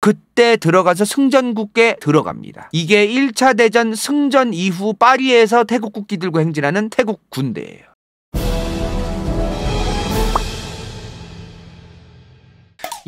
그때 들어가서 승전국에 들어갑니다. 이게 1차 대전 승전 이후 파리에서 태국국기 들고 행진하는 태국 군대예요.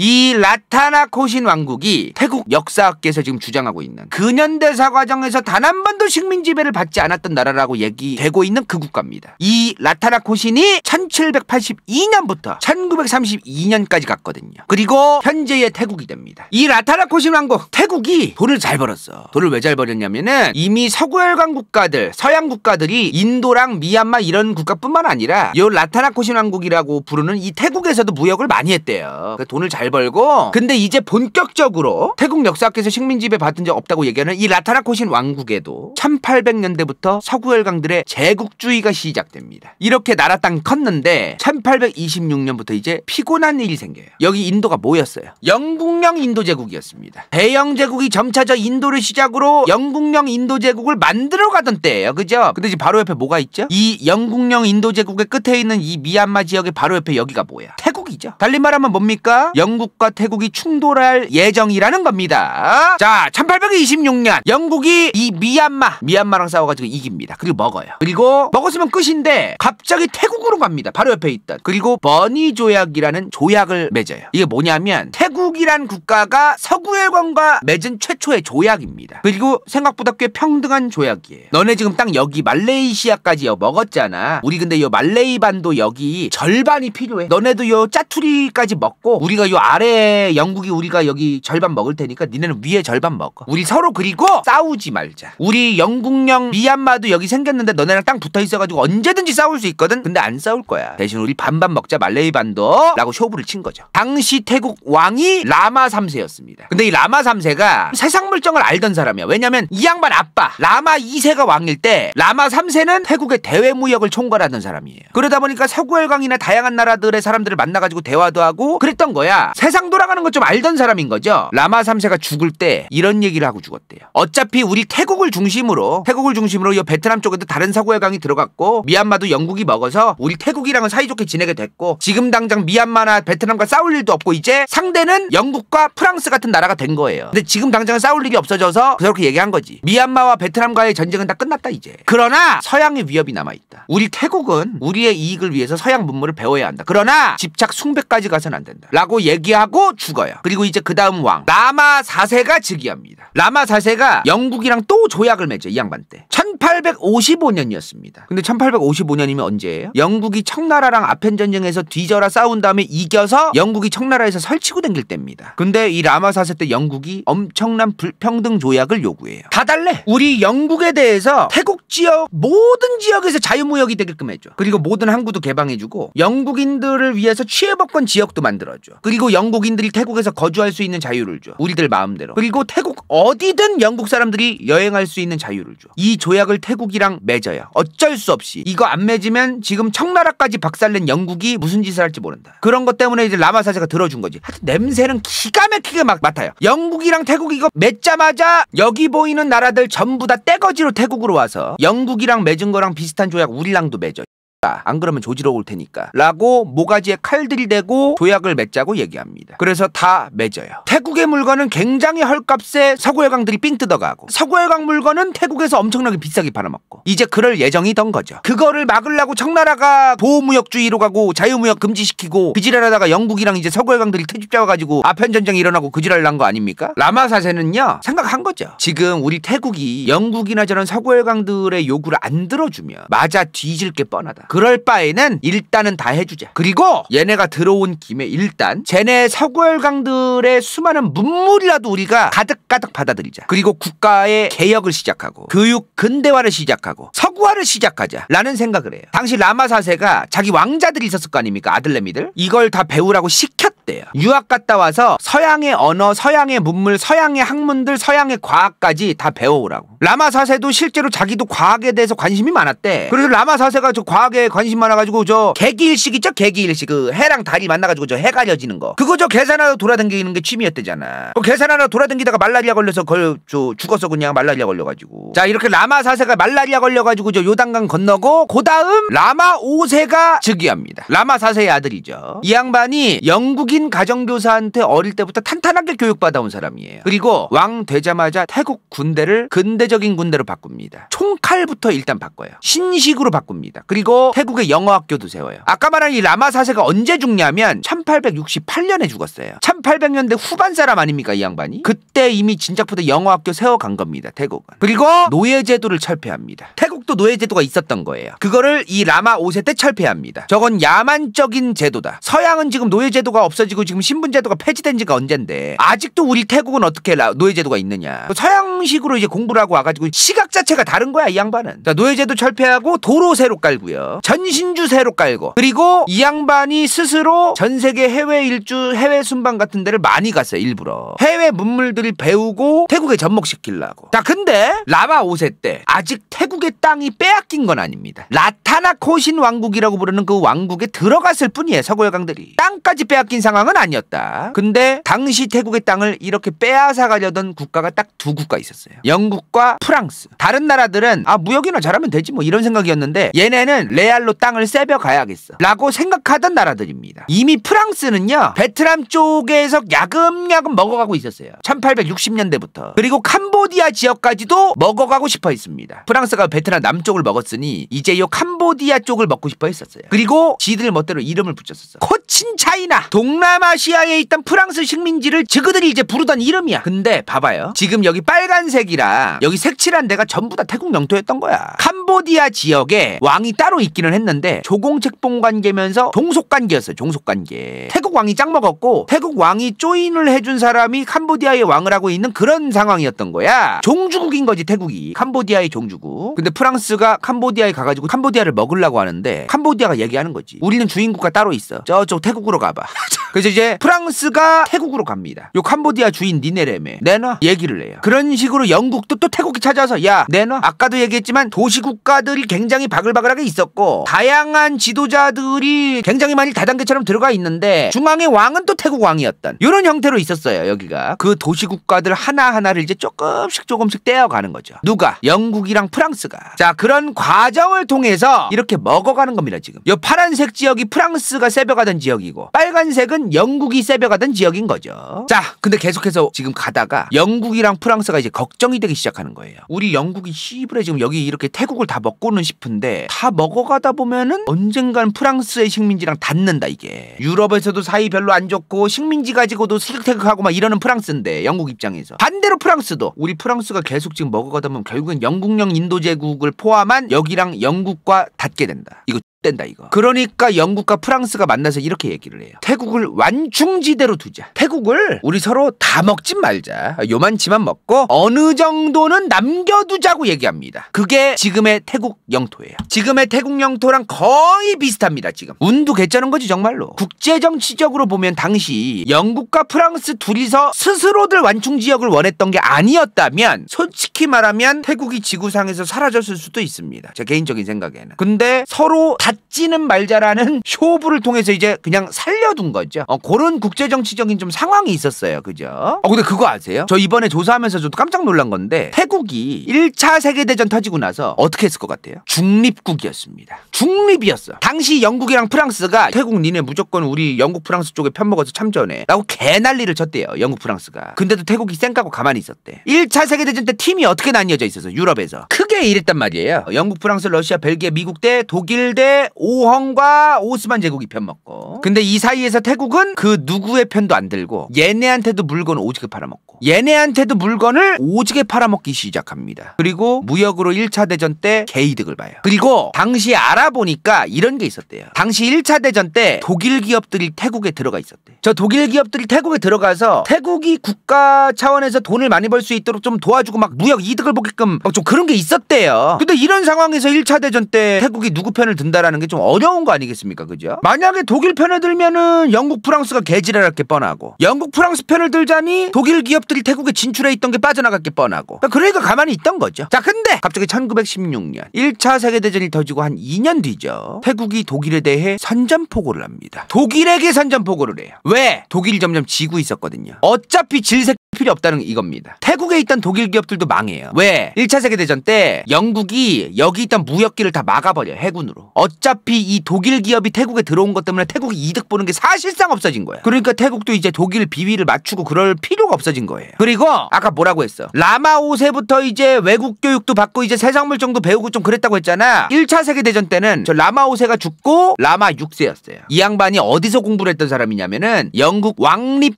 이 라타나 코신 왕국이 태국 역사학계에서 지금 주장하고 있는 근현대사 과정에서 단 한 번도 식민 지배를 받지 않았던 나라라고 얘기되고 있는 그 국가입니다. 이 라타나 코신이 1782년부터 1932년까지 갔거든요. 그리고 현재의 태국이 됩니다. 이 라타나 코신 왕국 태국이 돈을 잘 벌었어. 돈을 왜 잘 벌였냐면은 이미 서구열강 국가들, 서양 국가들이 인도랑 미얀마 이런 국가뿐만 아니라 요 라타나 코신 왕국이라고 부르는 이 태국에서도 무역을 많이 했대요. 그러니까 돈을 잘 벌고 근데 이제 본격적으로 태국 역사학에서 식민지배 받은 적 없다고 얘기하는 이 라타나코신 왕국에도 1800년대부터 서구 열강들의 제국주의가 시작됩니다. 이렇게 나라 땅 컸는데 1826년부터 이제 피곤한 일이 생겨요. 여기 인도가 뭐였어요? 영국령 인도 제국이었습니다. 대영 제국이 점차 저 인도를 시작으로 영국령 인도 제국을 만들어 가던 때예요. 그죠? 근데 이제 바로 옆에 뭐가 있죠? 이 영국령 인도 제국의 끝에 있는 이 미얀마 지역의 바로 옆에 여기가 뭐야? 꼴이죠. 달리 말하면 뭡니까? 영국과 태국이 충돌할 예정이라는 겁니다. 자, 1826년 영국이 이 미얀마, 미얀마랑 싸워가지고 이깁니다. 그리고 먹어요. 그리고 먹었으면 끝인데 갑자기 태국으로 갑니다. 바로 옆에 있던. 그리고 버니 조약이라는 조약을 맺어요. 이게 뭐냐면 태국이란 국가가 서구일권과 맺은 최초의 조약입니다. 그리고 생각보다 꽤 평등한 조약이에요. 너네 지금 딱 여기 말레이시아까지 먹었잖아. 우리 근데 요 말레이 반도 여기 절반이 필요해. 너네도 요 짜. 짜투리까지 먹고 우리가 요 아래 영국이 우리가 여기 절반 먹을 테니까 니네는 위에 절반 먹어. 우리 서로 그리고 싸우지 말자. 우리 영국령 미얀마도 여기 생겼는데 너네랑 딱 붙어 있어가지고 언제든지 싸울 수 있거든. 근데 안 싸울 거야. 대신 우리 반반 먹자 말레이 반도라고 쇼부를 친 거죠. 당시 태국 왕이 라마 3세였습니다. 근데 이 라마 3세가 세상 물정을 알던 사람이야. 왜냐면 이 양반 아빠 라마 2세가 왕일 때 라마 3세는 태국의 대외무역을 총괄하던 사람이에요. 그러다 보니까 서구열강이나 다양한 나라들의 사람들을 만나가 가지고 대화도 하고 그랬던 거야. 세상 돌아가는 것 좀 알던 사람인 거죠. 라마 3세가 죽을 때 이런 얘기를 하고 죽었대요. 어차피 우리 태국을 중심으로 태국을 중심으로 이 베트남 쪽에도 다른 사고의 강이 들어갔고 미얀마도 영국이 먹어서 우리 태국이랑은 사이좋게 지내게 됐고 지금 당장 미얀마나 베트남과 싸울 일도 없고 이제 상대는 영국과 프랑스 같은 나라가 된 거예요. 근데 지금 당장은 싸울 일이 없어져서 그렇게 얘기한 거지. 미얀마와 베트남과의 전쟁은 다 끝났다 이제. 그러나 서양의 위협이 남아 있다. 우리 태국은 우리의 이익을 위해서 서양 문물을 배워야 한다. 그러나 집착 숭배까지 가선 안 된다. 라고 얘기하고 죽어요. 그리고 이제 그 다음 왕 라마 4세가 즉위합니다. 라마 4세가 영국이랑 또 조약을 맺어요이 양반 때. 1855년이었습니다. 근데 1855년이면 언제예요? 영국이 청나라랑 아편 전쟁에서 뒤져라 싸운 다음에 이겨서 영국이 청나라에서 설치고 댕길 때입니다. 근데 이 라마 4세 때 영국이 엄청난 불평등 조약을 요구해요. 다 달래. 우리 영국에 대해서 태국 지역 모든 지역에서 자유무역이 되게끔 해줘. 그리고 모든 항구도 개방해주고 영국인들을 위해서 취 피해법권 지역도 만들어줘. 그리고 영국인들이 태국에서 거주할 수 있는 자유를 줘. 우리들 마음대로. 그리고 태국 어디든 영국 사람들이 여행할 수 있는 자유를 줘. 이 조약을 태국이랑 맺어요. 어쩔 수 없이. 이거 안 맺으면 지금 청나라까지 박살낸 영국이 무슨 짓을 할지 모른다. 그런 것 때문에 이제 라마 사제가 들어준 거지. 하여튼 냄새는 기가 막히게 막 맡아요. 영국이랑 태국 이거 맺자마자 여기 보이는 나라들 전부 다 떼거지로 태국으로 와서 영국이랑 맺은 거랑 비슷한 조약 우리랑도 맺어. 아, 안 그러면 조지러 올 테니까 라고 모가지에 칼들이대고 조약을 맺자고 얘기합니다 그래서 다 맺어요 태국의 물건은 굉장히 헐값에 서구해강들이 삥 뜯어가고 서구해강 물건은 태국에서 엄청나게 비싸게 팔아먹고 이제 그럴 예정이던 거죠 그거를 막으려고 청나라가 보호무역주의로 가고 자유무역 금지시키고 그지랄하다가 영국이랑 이제 서구해강들이 퇴집 잡아가지고 아편전쟁이 일어나고 그지랄 난 거 아닙니까? 라마사세는요 생각한 거죠 지금 우리 태국이 영국이나 저런 서구해강들의 요구를 안 들어주면 맞아 뒤질 게 뻔하다 그럴 바에는 일단은 다 해주자. 그리고 얘네가 들어온 김에 일단 쟤네 서구열강들의 수많은 문물이라도 우리가 가득가득 받아들이자. 그리고 국가의 개혁을 시작하고 교육 근대화를 시작하고 서구화를 시작하자라는 생각을 해요. 당시 라마 사세가 자기 왕자들이 있었을 거 아닙니까? 아들내미들. 이걸 다 배우라고 시켰 살대요 유학 갔다 와서 서양의 언어, 서양의 문물, 서양의 학문들, 서양의 과학까지 다 배워오라고. 라마 사세도 실제로 자기도 과학에 대해서 관심이 많았대. 그래서 라마 사세가 저 과학에 관심 많아가지고 저 개기일식 있죠? 개기일식. 그 해랑 달이 만나가지고 저해 가려지는 거. 그거 저 계산하러 돌아다니는 게 취미였대잖아. 그 계산하러 돌아다니다가 말라리아 걸려서 걸, 저죽어서 그냥 말라리아 걸려가지고. 자 이렇게 라마 사세가 말라리아 걸려가지고 저 요단강 건너고 그 다음 라마 오세가 즉위합니다. 라마 사세의 아들이죠. 이 양반이 영국인 백인 가정교사한테 어릴 때부터 탄탄하게 교육받아온 사람이에요. 그리고 왕 되자마자 태국 군대를 근대적인 군대로 바꿉니다. 총칼부터 일단 바꿔요. 신식으로 바꿉니다. 그리고 태국의 영어학교도 세워요. 아까 말한 이 라마 사세가 언제 죽냐면 1868년에 죽었어요. 1800년대 후반 사람 아닙니까 이 양반이? 그때 이미 진작부터 영어학교 세워간 겁니다. 태국은. 그리고 노예제도를 철폐합니다. 태국 한국도 노예 제도가 있었던 거예요. 그거를 이 라마 5세 때 철폐합니다. 저건 야만적인 제도다. 서양은 지금 노예 제도가 없어지고 지금 신분 제도가 폐지된 지가 언젠데 아직도 우리 태국은 어떻게 노예 제도가 있느냐. 그 서양식으로 이제 공부를 하고 와가지고 시각 자체가 다른 거야 이 양반은. 그 노예 제도 철폐하고 도로 새로 깔고요. 전신주 새로 깔고 그리고 이 양반이 스스로 전 세계 해외 일주 해외 순방 같은 데를 많이 갔어요 일부러. 해외 문물들을 배우고 태국에 접목시키려고. 자 근데 라마 5세 때 아직 태국에땅 땅이 빼앗긴 건 아닙니다. 라타나 코신 왕국이라고 부르는 그 왕국에 들어갔을 뿐이에요. 서구 여강들이. 땅까지 빼앗긴 상황은 아니었다. 근데 당시 태국의 땅을 이렇게 빼앗아 가려던 국가가 딱 두 국가 있었어요. 영국과 프랑스. 다른 나라들은 아 무역이나 잘하면 되지 뭐 이런 생각이었는데 얘네는 레알로 땅을 세벼 가야겠어. 라고 생각하던 나라들입니다. 이미 프랑스는요. 베트남 쪽에서 야금야금 먹어가고 있었어요. 1860년대부터. 그리고 캄보디아 지역까지도 먹어가고 싶어 있습니다 프랑스가 베트남 남쪽을 먹었으니 이제 요 캄보디아 쪽을 먹고 싶어 했었어요. 그리고 지들 멋대로 이름을 붙였었어. 요 코친 차이나 동남아시아에 있던 프랑스 식민지를 저그들이 이제 부르던 이름이야. 근데 봐봐요. 지금 여기 빨간색이라 여기 색칠한 데가 전부 다 태국 영토였던 거야. 캄보디아 지역에 왕이 따로 있기는 했는데 조공책봉 관계면서 종속 관계였어요. 종속 관계. 태국 왕이 짱 먹었고 태국 왕이 조인을 해준 사람이 캄보디아의 왕을 하고 있는 그런 상황이었던 거야. 종주국인 거지 태국이. 캄보디아의 종주국. 근데 프랑 프랑스가 캄보디아에 가가지고 캄보디아를 먹으려고 하는데 캄보디아가 얘기하는 거지. 우리는 주인국가 따로 있어. 저쪽 태국으로 가봐. 그래서 이제 프랑스가 태국으로 갑니다. 요 캄보디아 주인 니네레메 내놔 얘기를 해요. 그런 식으로 영국도 또 태국이 찾아서 야 내놔 아까도 얘기했지만 도시 국가들이 굉장히 바글바글하게 있었고 다양한 지도자들이 굉장히 많이 다단계처럼 들어가 있는데 중앙의 왕은 또 태국 왕이었던 이런 형태로 있었어요 여기가 그 도시 국가들 하나 하나를 이제 조금씩 조금씩 떼어가는 거죠. 누가 영국이랑 프랑스가 자 그런 과정을 통해서 이렇게 먹어가는 겁니다 지금. 요 파란색 지역이 프랑스가 세벼가던 지역이고 빨간색은 지역 영국이 세벼가던 지역인 거죠. 자, 근데 계속해서 지금 가다가 영국이랑 프랑스가 이제 걱정이 되기 시작하는 거예요. 우리 영국이 시브레 지금 여기 이렇게 태국을 다 먹고는 싶은데 다 먹어가다 보면은 언젠간 프랑스의 식민지랑 닿는다 이게. 유럽에서도 사이 별로 안 좋고 식민지 가지고도 시극태극하고 막 이러는 프랑스인데 영국 입장에서 반대로 프랑스도 우리 프랑스가 계속 지금 먹어가다 보면 결국엔 영국령 인도제국을 포함한 여기랑 영국과 닿게 된다. 이거 된다 이거. 그러니까 영국과 프랑스가 만나서 이렇게 얘기를 해요. 태국을 완충지대로 두자. 태국을 우리 서로 다 먹지 말자. 요만치만 먹고 어느 정도는 남겨두자고 얘기합니다. 그게 지금의 태국 영토예요. 지금의 태국 영토랑 거의 비슷합니다. 지금 운도 괜찮은 거지 정말로. 국제 정치적으로 보면 당시 영국과 프랑스 둘이서 스스로들 완충 지역을 원했던 게 아니었다면 솔직히 말하면 태국이 지구상에서 사라졌을 수도 있습니다. 제 개인적인 생각에는. 근데 서로 다 갖지는 말자라는 쇼부를 통해서 이제 그냥 살려둔 거죠. 어, 그런 국제정치적인 좀 상황이 있었어요. 그죠? 어, 근데 그거 아세요? 저 이번에 조사하면서 저도 깜짝 놀란 건데 태국이 1차 세계대전 터지고 나서 어떻게 했을 것 같아요? 중립국이었습니다. 중립이었어. 당시 영국이랑 프랑스가 태국 니네 무조건 우리 영국 프랑스 쪽에 편먹어서 참전해. 라고 개난리를 쳤대요. 영국 프랑스가. 근데도 태국이 쌩까고 가만히 있었대. 1차 세계대전 때 팀이 어떻게 나뉘어져 있어서 유럽에서. 크게 이랬단 말이에요. 어, 영국, 프랑스, 러시아, 벨기에, 미국 대 독일 대 오헝과 오스만 제국이 편먹고. 근데 이 사이에서 태국은 그 누구의 편도 안 들고 얘네한테도 물건 오지게 팔아먹고 얘네한테도 물건을 오지게 팔아먹기 시작합니다. 그리고 무역으로 1차 대전 때 개이득을 봐요. 그리고 당시 아랍 보니까 이런 게 있었대요. 당시 1차 대전 때 독일 기업들이 태국에 들어가 있었대. 저 독일 기업들이 태국에 들어가서 태국이 국가 차원에서 돈을 많이 벌 수 있도록 좀 도와주고 막 무역 이득을 보게끔 막 좀 그런 게 있었대요. 근데 이런 상황에서 1차 대전 때 태국이 누구 편을 든다라는 게 좀 어려운 거 아니겠습니까? 그죠? 만약에 독일 편을 들면은 영국 프랑스가 개지랄할게 뻔하고 영국 프랑스 편을 들자니 독일 기업들이 태국에 진출해 있던 게 빠져나갔게 뻔하고 그러니까 가만히 있던 거죠. 자 근데 갑자기 1916년 1차 세계대전이 터지고 한 2년 뒤죠. 태국이 독일에 대해 선전포고를 합니다. 독일에게 선전포고를 해요. 왜? 독일이 점점 지고 있었거든요. 어차피 질색 필요 없다는 이겁니다. 태국에 있던 독일 기업들도 망해요. 왜? 1차 세계대전 때 영국이 여기 있던 무역기를 다 막아버려 해군으로. 어차피 이 독일 기업이 태국에 들어온 것 때문에 태국이 이득 보는 게 사실상 없어진 거야. 그러니까 태국도 이제 독일 비위를 맞추고 그럴 필요가 없어진 거예요. 그리고 아까 뭐라고 했어? 라마 5세부터 이제 외국 교육도 받고 이제 세상 물정도 배우고 좀 그랬다고 했잖아. 1차 세계대전 때는 저 라마 5세가 죽고 라마 6세였어요. 이 양반이 어디서 공부를 했던 사람이냐면은 영국 왕립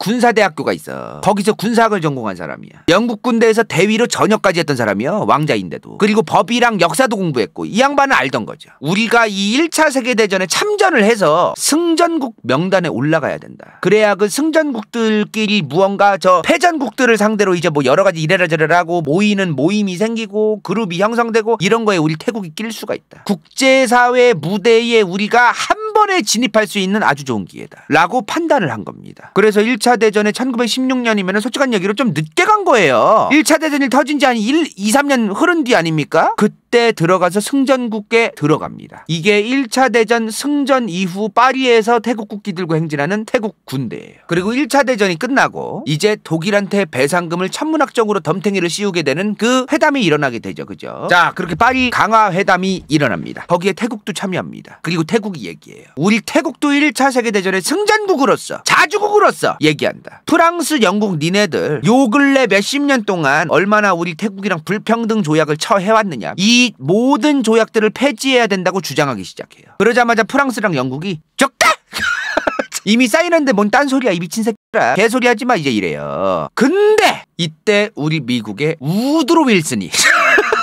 군사대학교가 있어. 거기서 군사 철학을 전공한 사람이야. 영국 군대에서 대위로 전역까지 했던 사람이요. 왕자인데도. 그리고 법이랑 역사도 공부했고 이 양반은 알던 거죠. 우리가 이 1차 세계대전에 참전을 해서 승전국 명단에 올라가야 된다. 그래야 그 승전국들끼리 무언가 저 패전국들을 상대로 이제 뭐 여러 가지 이래라 저래라 하고 모이는 모임이 생기고 그룹이 형성되고 이런 거에 우리 태국이 낄 수가 있다. 국제사회 무대에 우리가 한 번에 진입할 수 있는 아주 좋은 기회다. 라고 판단을 한 겁니다. 그래서 1차 대전에 1916년이면 솔직한 얘기 얘기로 좀 늦게 간 거예요. 1차 대전이 터진 지 한 1, 2, 3년 흐른 뒤 아닙니까? 그 이때 들어가서 승전국에 들어갑니다. 이게 1차 대전 승전 이후 파리에서 태국국기들고 행진하는 태국 군대예요. 그리고 1차 대전이 끝나고 이제 독일한테 배상금을 천문학적으로 덤탱이를 씌우게 되는 그 회담이 일어나게 되죠. 그죠? 자, 그렇게 파리 강화 회담이 일어납니다. 거기에 태국도 참여합니다. 그리고 태국이 얘기해요. 우리 태국도 1차 세계대전의 승전국으로서 자주국으로서 얘기한다. 프랑스, 영국 니네들 요 근래 몇 십 년 동안 얼마나 우리 태국이랑 불평등 조약을 처해왔느냐. 이 모든 조약들을 폐지해야 된다고 주장하기 시작해요. 그러자마자 프랑스랑 영국이 적다! 이미 쌓이는데 뭔 딴소리야 이 미친 새끼라 개소리 하지마 이제 이래요 근데 이때 우리 미국의 우드로 윌슨이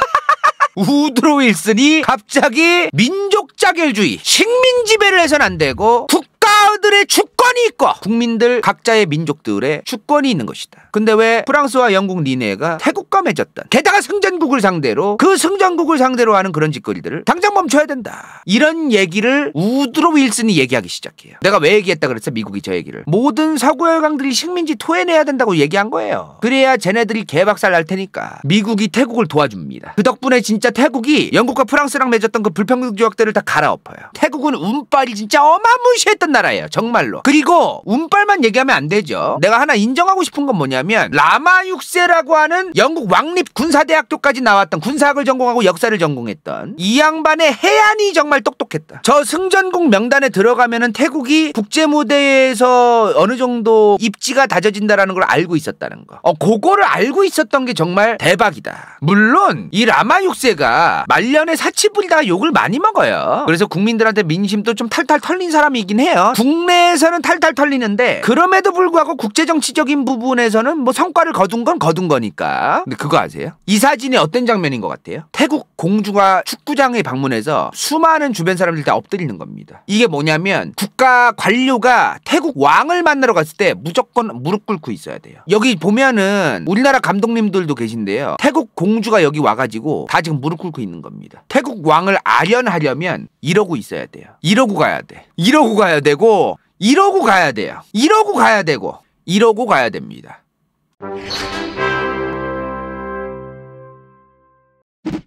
우드로 윌슨이 갑자기 민족 자결주의 식민 지배를 해선 안 되고 국 국가들의 주권이 있고 국민들 각자의 민족들의 주권이 있는 것이다. 근데 왜 프랑스와 영국 니네가 태국과 맺었던 게다가 승전국을 상대로 그 승전국을 상대로 하는 그런 짓거리들을 당장 멈춰야 된다. 이런 얘기를 우드로 윌슨이 얘기하기 시작해요. 내가 왜 얘기했다 그랬어 미국이 저 얘기를. 모든 서구 열강들이 식민지 토해내야 된다고 얘기한 거예요. 그래야 쟤네들이 개박살 날 테니까 미국이 태국을 도와줍니다. 그 덕분에 진짜 태국이 영국과 프랑스랑 맺었던 그 불평등 조약들을 다 갈아엎어요. 태국은 운빨이 진짜 어마무시했던 나라예요. 거예요. 정말로. 그리고 운빨만 얘기하면 안 되죠. 내가 하나 인정하고 싶은 건 뭐냐면 라마 육세라고 하는 영국 왕립 군사대학교까지 나왔던 군사학을 전공하고 역사를 전공했던 이 양반의 해안이 정말 똑똑했다. 저 승전국 명단에 들어가면은 태국이 국제 무대에서 어느 정도 입지가 다져진다라는 걸 알고 있었다는 거. 어 그거를 알고 있었던 게 정말 대박이다. 물론 이 라마 육세가 말년에 사치 부리다가 욕을 많이 먹어요. 그래서 국민들한테 민심도 좀 탈탈 털린 사람이긴 해요. 국내에서는 탈탈 털리는데 그럼에도 불구하고 국제정치적인 부분에서는 뭐 성과를 거둔 건 거둔 거니까. 근데 그거 아세요? 이 사진이 어떤 장면인 것 같아요? 태국 공주가 축구장에 방문해서 수많은 주변 사람들 다 엎드리는 겁니다. 이게 뭐냐면 국가 관료가 태국 왕을 만나러 갔을 때 무조건 무릎 꿇고 있어야 돼요. 여기 보면은 우리나라 감독님들도 계신데요. 태국 공주가 여기 와가지고 다 지금 무릎 꿇고 있는 겁니다. 태국 왕을 아련하려면 이러고 있어야 돼요. 이러고 가야 돼. 이러고 가야 되고 이러고 가야 돼요. 이러고 가야 되고 이러고 가야 됩니다.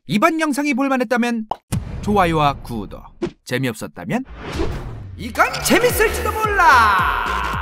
이번 영상이 볼만했다면 좋아요와 구독 재미없었다면 이건 재밌을지도 몰라